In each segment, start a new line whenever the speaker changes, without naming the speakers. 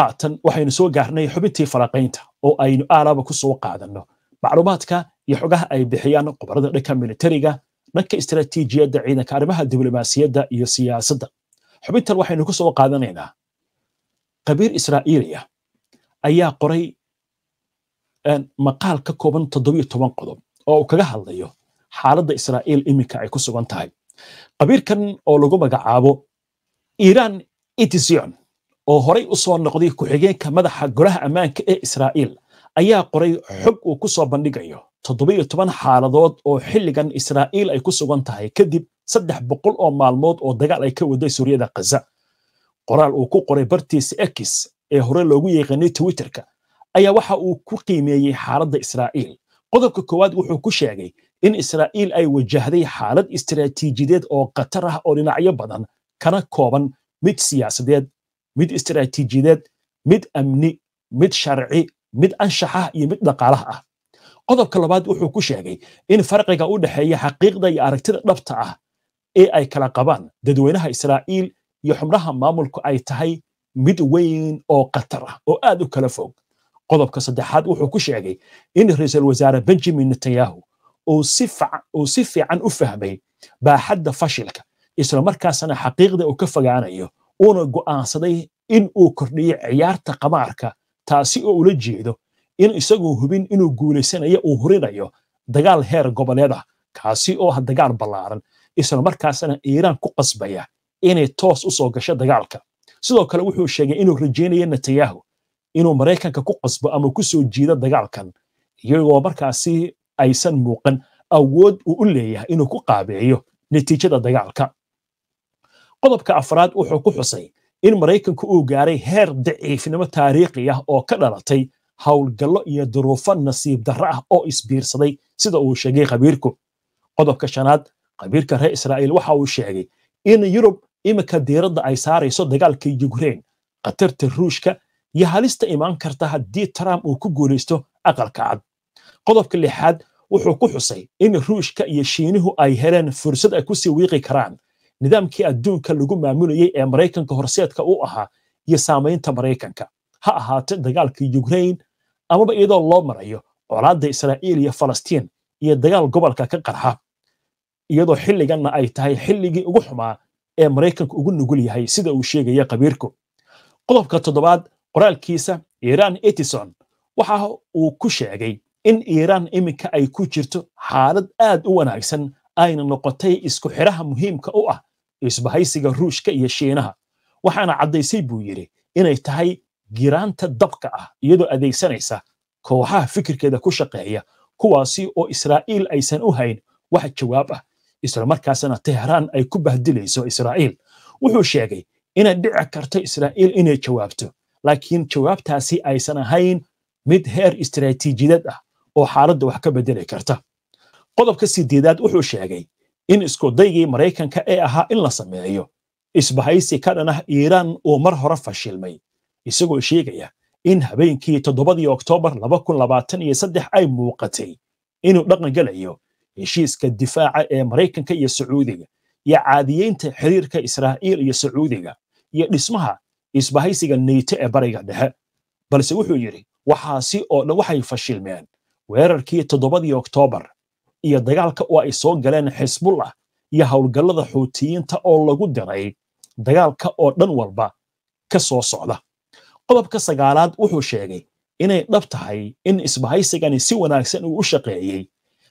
haatan waxaynu soo gaarnay xubintii falanqaynta oo aynu aalaba ku soo qaadanno macluumaadka iyo xogaha ay bixiyaan khubarada dhanka militariga dhanka istaraatiijiyadda ciidanka arrimaha diblomaasiyadda iyo siyaasadda xubintan waxaynu ku soo qaadanaynaa qabiir israa'iiliya ayaa qoray maqaal ka kooban toddobiyo toban qodob oo uu kaga hadlayo xaaladda israa'iil iminka ay ku sugan tahay qabiirkan oo lagu magacaabo iiraan itision oo horay u soo noqday ku-xigeenka madaxa golaha ammaanka ee israa'iil ayaa qoray xog uu ku soo bandhigayo toddobiyo toban xaaladood oo xilligan israa'iil ay ku sugan tahay kadib saddex boqol oo maalmood oo dagaal ay ka waday suuryada khaza qoraal uu ku qoray bartiisa ekis ee hore loogu yeeqanay twitterka ayaa waxa uu ku qiimeeyey xaaladda israa'iil qodobka koowaad wuxuu ku sheegay in israa'iil ay wajahday xaalad istaraatiijideed oo khatar ah oo dhinacyo badan kana kooban mid siyaasadeed mid istaraatiijiyadeed mid amni mid sharci mid anshaxah iyo mid dhaqaalaha ah qodobka labaad wuxuu ku sheegay in farqiga u dhexeeya xaqiiqda iyo aragtida dhabta ah ee ay kala qabaan dadweynaha israa'iil iyo xubnaha maamulku ay tahay mid weyn oo khatar ah oo aad u kala fog qodobka saddexaad wuxuu ku sheegay in ra-iisul wasaare benjamin netanyahu uu si fiican u fahmay baaxadda fashilka isla markaasana xaqiiqda uu ka fogaanayo uuna go'aansaday in uu kordhiyo ciyaarta qamaarka taasi oo ula jeedo in isagoo hubin inuu guulaysanaya uu hurinayo dagaal heer goboleed ah kaasi oo ah dagaal ballaaran islamarkaasna iiraan ku qasbaya inay toos u soo gasho dagaalka sidoo kale wuxuu sheegay inuu rajaynaya netanyahu inuu maraykanka ku qasbo ama ku soo jiido dagaalkan iyagoo markaasi aysan muuqan awood uu u leeyahay inuu ku qaabeeyo natiijada dagaalka qodobka afraad wuxuu ku xusay in maraykanku uu gaaray heer daciifnimo taariikhi ah oo ka dhalatay howlgallo iyo duruufo nasiib darro ah oo isbiirsaday sida uu sheegay khabiirku qodobka shanaad khabiirka reer israa'iil waxa uu sheegay in yurub iminka diiradda ay saarayso dagaalka yukrein khatarta ruushka iyo halista imaan karta haddii trump uu ku guulaysto aqalka cad qodobka lixaad wuxuu ku xusay in ruushka iyo shiinuhu ay heleen fursad ay ku sii wiiqi karaan nidaamkii adduunka lagu maamulayay ee maraykanka horseedka u ahaa iyo saamaynta maraykanka ha ahaate dagaalka ukrain amaba iyadoo loo marayo colaadda israa'iil iyo falastiin iyo dagaal gobolka ka qarxa iyadoo xilliganna ay tahay xilligii ugu xumaa ee maraykanka ugu nugul yahay sida uu sheegaya kabiirku qodobka toddobaad qoraalkiisa iiraan etison waxa uu ku sheegay in iiraan iminka ay ku jirto xaalad aad u wanaagsan ayna noqotay isku xidhaha muhiimka u ah isbahaysiga ruushka iyo shiinaha waxaana caddaysay buu yidhi inay tahay giraanta dabka ah iyadoo adeegsanaysa kooxaha fikirkeeda ku shaqeeya kuwaasi oo israa'iil aysan u hayn wax jawaab ah islamarkaasna tehraan ay ku bahdilayso israa'iil wuxuu sheegay inay dhici karto israa'iil inay jawaabto laakiin jawaabtaasi aysan ahayn mid heer istaraatiijiyadeed ah oo xaaladda wax ka beddeli karta qodobka sideedaad wuxuu sheegay in iskudaygii maraykanka ee ahaa in la sameeyo isbahaysi ka dhanah iiraan uu mar hore fashilmay isagoo sheegaya in habeenkii toddobadii oktoobar ay muuqatay inuu dhaqan gelayo heshiiska difaaca ee maraykanka iyo sacuudiga iyo caadiyeynta xiriirka israa'iil iyo sacuudiga iyo dhismaha isbahaysiga neyto ee bariga dhexe balse wuxuu yidhi waxaasi oo dhan waxay fashilmeen weerarkii toddobadii oktoobar iyo dagaalka oo ay soo galeen xisbullah iyo howlgallada xuutiyiinta oo lagu diray dagaalka oo dhan walba ka soo socda qodobka sagaalaad wuxuu sheegay inay dhab tahay in isbahaysigani si wanaagsan uu u shaqeeyey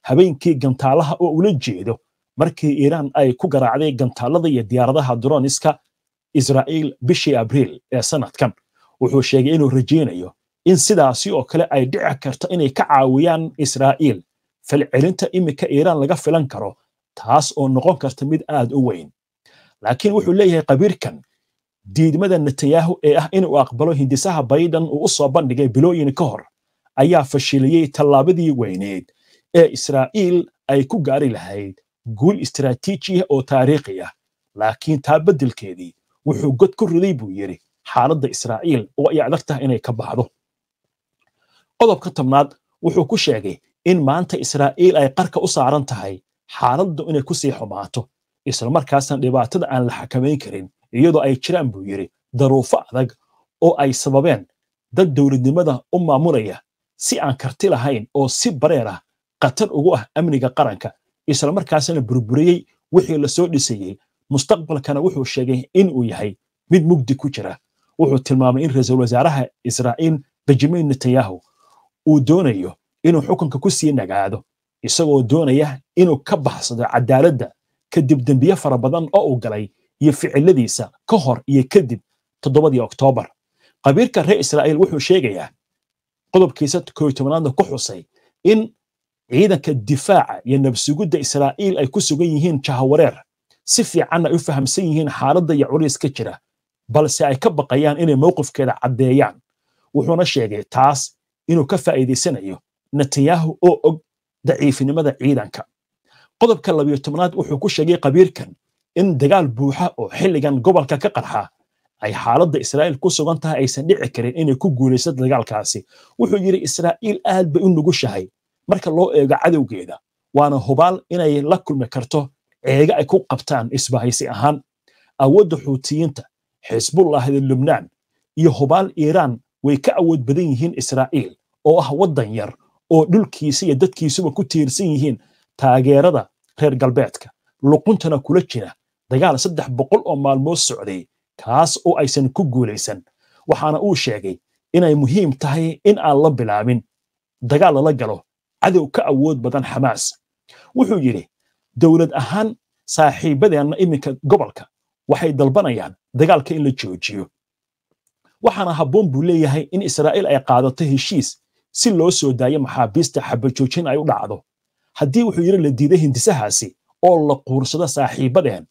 habeenkii gantaalaha oo ula jeedo markii iiraan ay ku garaacday gantaalada iyo diyaaradaha droniska israa'iil bishii abriil ee sanadkan wuxuu sheegay inuu rajaynayo in sidaasi oo kale ay dhici karto inay ka caawiyaan israa'iil falcelinta imika iiraan laga filan karo taas oo noqon karta mid aad u weyn laakiin wuxuu leeyahay qabiirkan diidmada netanyahu ee ah inuu aqbalo hindisaha baydan uu usoo bandhigay bilooyin ka hor ayaa fashiliyey tallaabadii weyneed ee israa'iil ay ku gaari lahayd guul istaraatiiji ah oo taariikhi ah laakiin taa beddelkeedii wuxuu god ku riday buu yidhi xaaladda israa'iil oo ay adag inay ka baxdo qodobka tobnaad wuxuu ku sheegay in maanta israa'iil ay qarka u saaran tahay xaaladdu inay ku sii xumaato isla markaasna dhibaatada aan la xakamayn karin iyadoo ay jiraan buu yidhi daruufo adag oo ay sababeen dad dowladnimada u maamulaya si aan karti lahayn oo si bareer ah khatar ugu ah amniga qaranka isla markaasna burburiyey wixii lasoo dhisayey mustaqbalkana wuxuu sheegay in uu yahay mid mugdi ku jira wuxuu tilmaamay in ra'iisul wasaaraha israa'iil benjamin netanyahu uu doonayo inuu xukunka ku sii nagaado isagoo doonaya inuu ka baxsado cadaaladda kadib dembiye fara badan oo uu galay iyo ficiladiisa ka hor iyo kadib toddobadii oktoobar qabiirka reer israa'iil wuxuu sheegayaa qodobkiisa kooyo tobanaadna ku xusay in ciidanka difaaca iyo nabsugudda israa'iil ay ku sugan yihiin jahawareer si fiicanna ay u fahamsan yihiin xaaladda iyo culayska jira balse ay ka baqayaan inay mowqifkeeda caddeeyaan wuxuuna sheegay taas inuu ka faa'iidaysanayo netanyahu oo og daciifnimada ciidanka qodobka labiyo tobnaad wuxuu ku sheegay qabiirkan in dagaal buuxa oo xilligan gobolka ka qarxa ay xaaladda israa'iil ku sugan tahay aysan dhici karin inay ku guulaysa dagaalkaasi wuxuu yidhi israa'iil aad bay u nugushahay marka loo eego cadowgeeda waana hubaal inay la kulmi karto ceega ay ku qabtaan isbahaysi ahaan awoodda xuutiyiinta xisbullahda lubnaan iyo hubaal iiraan way ka awood badan yihiin israa'iil oo ah waddan yar oo dhulkiisa iyo dadkiisuba ku tiirsan yihiin taageerada reer galbeedka luquntana kula jira dagaal saddex boqol oo maalmood socday kaas oo aysan ku guulaysan waxaana uu sheegay inay muhiim tahay in aan la bilaabin dagaal lala galo cadow ka awood badan xamaas wuxuu yidhi dowlad ahaan saaxiibadeenna iminka gobolka waxay dalbanayaan dagaalka in la joojiyo waxaana habboon buu leeyahay in israa'iil ay qaadato heshiis si loo soo daayo maxaabiista xabajoojin ay u dhacdo haddii wuxuu yidhi la diiday hindisahaasi oo la quursado saaxiibbadeen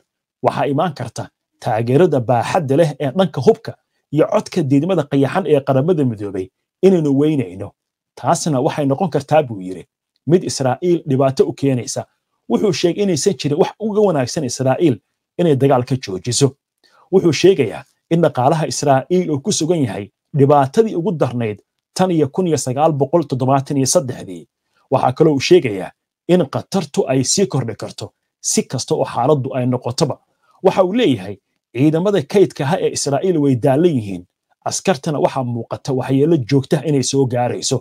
waxaa imaan karta taageerada baaxadda leh ee dhanka hubka iyo codka diidmada qayaxan ee qaramada midoobay inaynu weynayno taasna waxay noqon kartaa buu yidhi mid israa'iil dhibaato u keenaysa wuxuu sheegay inaysan jirin wax uga wanaagsan israa'iil inay dagaalka joojiso wuxuu sheegayaa in dhaqaalaha israa'iil uu ku sugan yahay dhibaatadii ugu darnayd tan iyo kun iyo sagaal boqol toddobaatan iyo saddexdii waxaa kaloo uu sheegayaa in khatartu ay sii kordhi karto si kasta oo xaaladdu ay noqotoba waxa uu leeyahay ciidamada kaydkaha ee israa'iil way daallan yihiin askartana waxaa muuqata waxyeelo joogtah inay soo gaarayso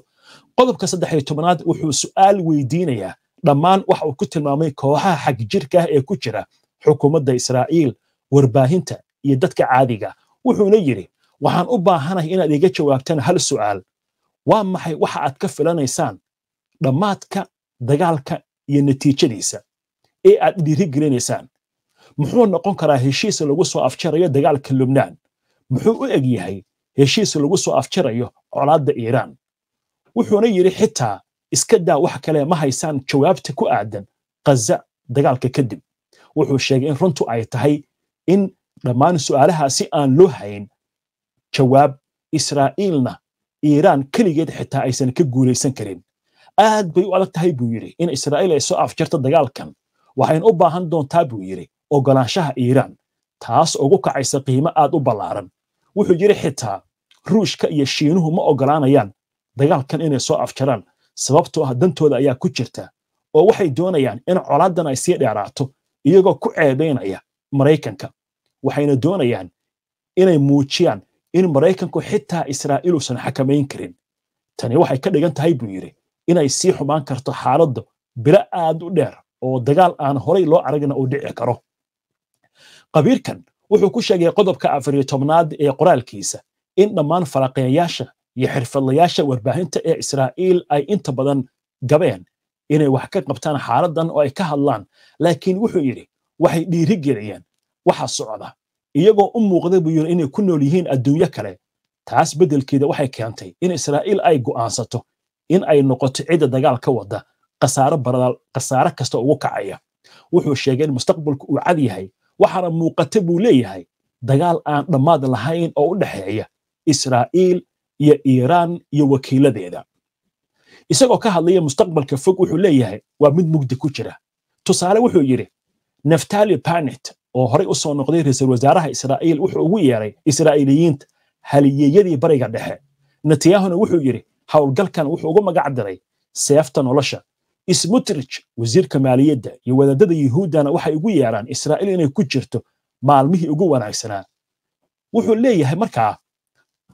qodobka saddexiyo tobanaad wuxuu su'aal weydiinayaa dhammaan waxa uu ku tilmaamay kooxaha xagjirka ah ee ku jira xukuumadda israa'iil warbaahinta iyo dadka caadiga wuxuuna yidhi waxaan u baahanahay inaad iga jawaabtaan hal su'aal waa maxay waxa aad ka filanaysaan dhammaadka dagaalka iyo natiijadiisa ee aad dhiirigelinaysaan muxuu noqon karaa heshiis lagu soo afjarayo dagaalka lubnaan muxuu u eg yahay heshiis lagu soo afjarayo colaadda iiraan wuxuuna yidhi xitaa iska daa wax kale ma haysaan jawaabta ku aadan khaza dagaalka kadib wuxuu sheegay in runtu ay tahay in dhammaan su'aalahaasi aan loo hayn jawaab israa'iilna iiraan keligeed xitaa aysan ka guulaysan karin aad bay u adag tahay buu yidhi in israa'iil ay soo afjarto dagaalkan waxayna u baahan doontaa buu yidhi ogolaanshaha iiraan taas ugu kacaysa qiimo aad u ballaaran wuxuu yidhi xitaa ruushka iyo shiinuhu ma ogolaanayaan dagaalkan inay soo afjaraan sababtoo ah dantooda ayaa ku jirta oo waxay doonayaan in colaaddan ay sii dheeraato iyagoo ku ceebaynaya maraykanka waxayna doonayaan inay muujiyaan in maraykanku xitaa israa'iil uusan xakamayn karin tani waxay ka dhigan tahay buu yidhi inay sii xumaan karto xaaladdu bilo aad u dheer oo dagaal aan horay loo aragna uu dhici karo qabiirkan wuxuu ku sheegay qodobka afariyo tobnaad ee qoraalkiisa in dhammaan falanqeeyayaasha iyo xirfadlayaasha warbaahinta ee israa'iil ay inta badan gabeen inay wax ka qabtaan xaaladdan oo ay ka hadlaan laakiin wuxuu yidhi waxay dhiirigeliyeen geliyeen waxa socda iyagoo u muuqda buu yiri inay ku nool yihiin adduunyo kale taas beddelkeeda waxay keentay in israa'iil ay go'aansato in ay noqoto cidda dagaal ka wada khasaaro baradaal khasaaro kasta ugu kacaya wuxuu sheegay in mustaqbalku uu cad yahay waxaana muuqata buu leeyahay dagaal aan dhammaad lahayn oo u dhexeeya israa'iil iyo iiraan iyo wakiiladeeda isagoo ka hadlaya mustaqbalka fog wuxuu leeyahay waa mid mugdi ku jira tusaale wuxuu yidhi naftali banet oo horay u soo noqday ra-iisul wasaaraha israa'iil wuxuu ugu yeeray israa'iiliyiinta haliyeyadii bariga dhexe netanyahuna wuxuu yidhi howlgalkan wuxuu ugu magac diray seefta nolosha smutrij wasiirka maaliyadda iyo wadaadada yuhuuddana waxay ugu yeeraan israa'iil inay ku jirto maalmihii ugu wanaagsanaa wuxuu leeyahay markaa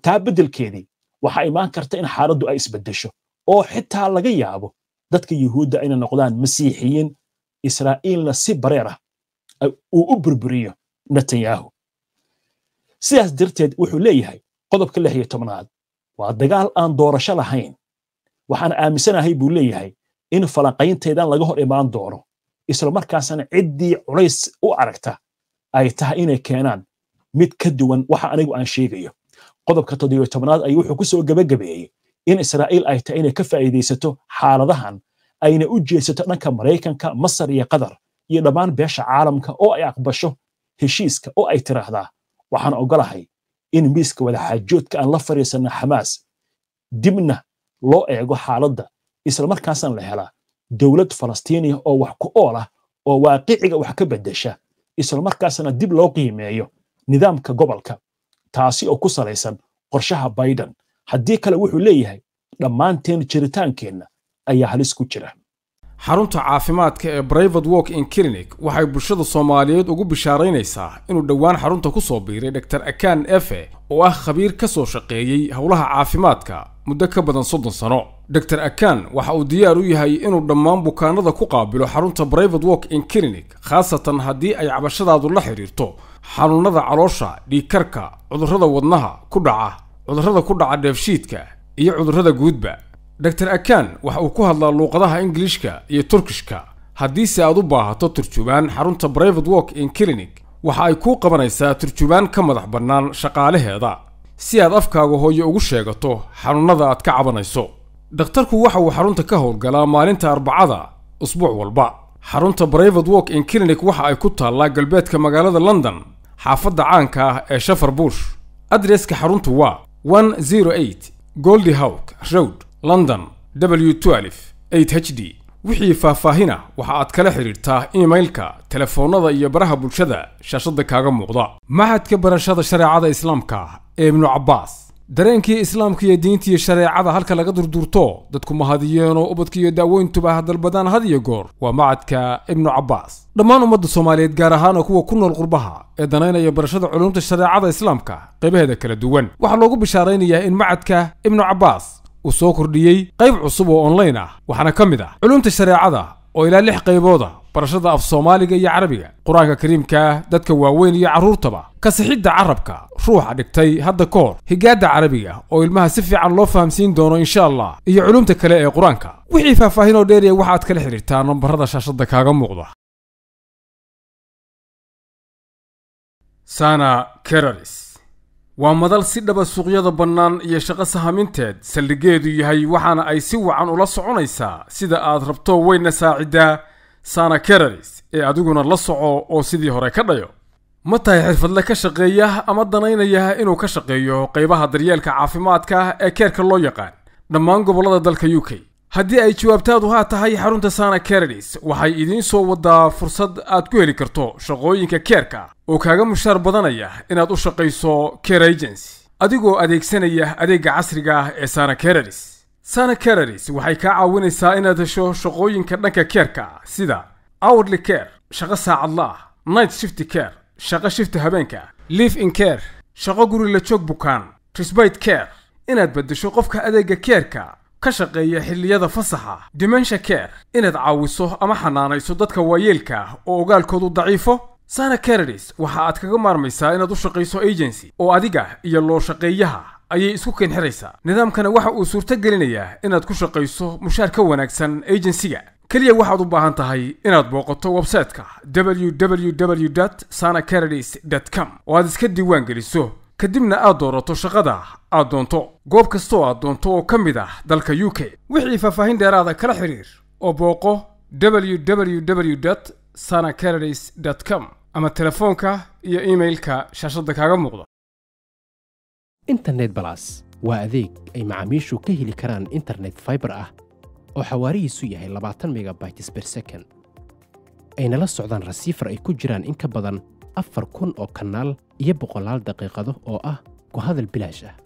taa beddelkeedii waxaa imaan karta in xaaladdu ay isbeddesho oo xitaa laga yaabo dadka yuhuudda inay noqdaan masiixiyiin israa'iilna si bareer ah uu u burburiyo netanyahu sidaas darteed wuxuu leeyahay qodobka lix iyo tobnaad waa dagaal aan doorasho lahayn waxaan aaminsanahay buu leeyahay in falanqayntaydan laga hor imaan doono islamarkaasna ciddii culays u aragta ay tahay inay keenaan mid ka duwan waxa anigu aan sheegayo qodobka toddobiyo tobnaad ayuu wuxuu ku gebagabeeyey in israa'iil ay tahay inay ka faa'iidaysato xaaladahan ayna u jeesato dhanka maraykanka masar iyo qatar iyo dhammaan beesha caalamka oo ay aqbasho heshiiska oo ay tiraahdaa waxaan ogolahay in miiska wadaxaajoodka aan la fadhiisanno xamaas dibna loo eego xaaladda islamarkaasaan la helaa dowlad falastiiniya ah oo wax ku ool ah oo waaqiciga wax ka beddesha islamarkaasna dib loo qiimeeyo nidaamka gobolka taasi oo ku salaysan qorshaha bayden haddii kale wuxuu leeyahay dhammaanteen jiritaankeenna ayaa halis ku jira
xarunta caafimaadka ee brivate walk in clinic waxay bulshada soomaaliyeed ugu bishaaraynaysaa inuu dhowaan xarunta ku soo biiray dhotor akan efe oo ah khabiir ka soo shaqeeyey howlaha caafimaadka muddo ka badan soddon sano dor akan waxa uu diyaar u yahay inuu dhammaan bukaanada ku qaabilo xarunta brivate walk in clinic khaasatan haddii ay cabashadaadu la xidhiirto xanuunada caloosha dhiikarka cudurrada wadnaha ku dhaca cudurrada ku dhaca dheefshiidka iyo cudurrada guudba dr akan waxa uu ku hadlaa luuqadaha ingiliishka iyo turkishka haddiise aad u baahato turjubaan xarunta brivate walk in clinic waxa ay kuu qabanaysaa turjubaan ka madax bannaan shaqaalaheeda si aad afkaaga hooyo ugu sheegato xanuunnada aad ka cabanayso dhakhtarku waxa uu xarunta ka howlgalaa maalinta arbacada usbuuc walba xarunta brivate work in clinic waxa ay ku taallaa galbeedka magaalada london xaafadda caanka ah ee shafar bush adreska xaruntu waa one zero eight goldi hawk road london w h d wixii faahfaahina waxa aad kala xidhiirtaa iimailka telefoonnada iyo baraha bulshada shaashadda kaaga muuqda macadka barashada shareecada islaamka ee ibnu cabbaas dareenkii islaamka iyo diintiiyo shareecada halka laga durduurto dadku mahadiyeenoo ubadka iyo daaweyntuba ah dalbadaan had iyo goor waa macadka ibnu cabbaas dhammaan ummadda soomaaliyeed gaar ahaana kuwa ku nool qurbaha ee danaynaya barashada culumta shareecada islaamka qaybaheeda kala duwan waxaa loogu bishaaraynayaa in macadka ibnu cabbaas uu soo kordhiyey qayb cusub oo online ah waxaana ka mid ah culumta shareecada oo ilaa lix qaybooda barashada af soomaaliga iyo carabiga qur-aanka kariimkaah dadka waaweyn iyo carruurtaba kasixidda carabka ruuxa dhigtay hadda ka hor higaadda carabiga oo ilmaha si fiican loo fahamsiin doono insha allah iyo culumta kale ee qur-aanka wixii faahfaahin oo dheeriya waxaad kala xidhiirtaa nambarada shaashadda kaaga muuqda sana keralis waa madal si dhaba suuqyada bannaan iyo shaqo sahaminteed saldhigeedu yahay waxaana ay si wacan ula soconaysaa sida aad rabto weyna saaciddaa sana kararis ee adiguna la soco oo sidii hore ka dhayo ma tahay xirfadle ka shaqeeya ama danaynaya inuu ka shaqeeyo qaybaha daryeelka caafimaadka ah ee keerka loo yaqaan dhammaan gobollada dalka u k haddii ay jawaabtaadu haa tahay xarunta sana karadis waxay idiin soo waddaa fursad aad ku heli karto shaqooyinka keerka oo kaaga mushaar badanaya inaad u shaqayso care agency adigoo adeegsanaya adeegga casriga ah ee sana karadis sana karadis waxay kaa caawinaysaa inaad hesho shaqooyinka dhanka keerka sida hourly care shaqo saacadlaah night shifty care shaqo shifta habeenka live in care shaqo guri la joog bukaan trisbite care inaad beddesho qofka adeegga keerka ka shaqeeya xilliyada fasaxa dimensha care inaad caawiso ama xanaanayso dadka waayeelka oo ogaalkoodu daciifo sara caradis waxa aad kaga maarmaysaa inaad u shaqayso agency oo adiga iyo loo shaqeeyaha ayay isku keenxiraysaa nidaamkana waxa uu suurto gelinayaa inaad ku shaqayso mushaar ka wanaagsan agensiga keliya waxaad u baahan tahay inaad booqato w w w sana caradis com oo aad iska diiwaan geliso kadibna aad doorato shaqada aad doonto goob kastoo aad doonto oo ka mid ah dalka u k wixii faahfaahin dheeraada kala xidhiir oo booqo www sana canadays com ama telefoonka iyo iimailka shaashadda kaaga muuqda internet balas waa adeeg ay macaamiishu ka heli karaan internet faibar ah oo xawaarihiisu yahay labaatan megabytes ber second ayna la socdaan rasiifar ay ku jiraan in ka badan afar
kun oo kanaal iyo boqolaal daqiiqado oo ah ku hadal bilaash ah